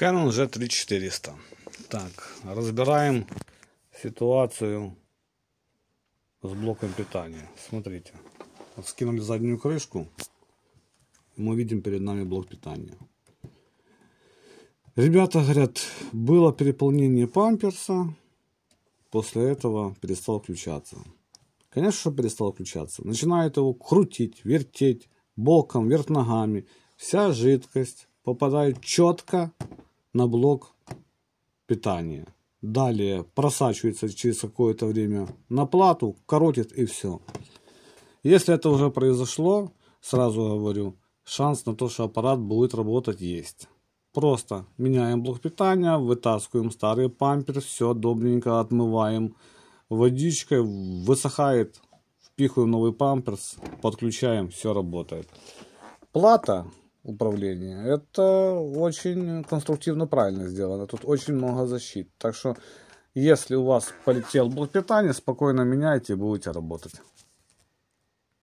Canon G3400. Так, разбираем ситуацию с блоком питания. Смотрите, вот скинули заднюю крышку, мы видим перед нами блок питания. Ребята говорят, было переполнение памперса, после этого перестал включаться. Конечно, перестал включаться. Начинает его крутить, вертеть, боком, вверх ногами. Вся жидкость попадает четко на блок питания. Далее просачивается через какое-то время на плату, коротит и все. Если это уже произошло, сразу говорю, шанс на то, что аппарат будет работать, есть. Просто меняем блок питания, вытаскиваем старый пампер, все добренько отмываем водичкой, высыхает, впихиваем новый памперс, подключаем, все работает. Плата управления. Это очень конструктивно правильно сделано. Тут очень много защит. Так что, если у вас полетел блок питания, спокойно меняйте и будете работать.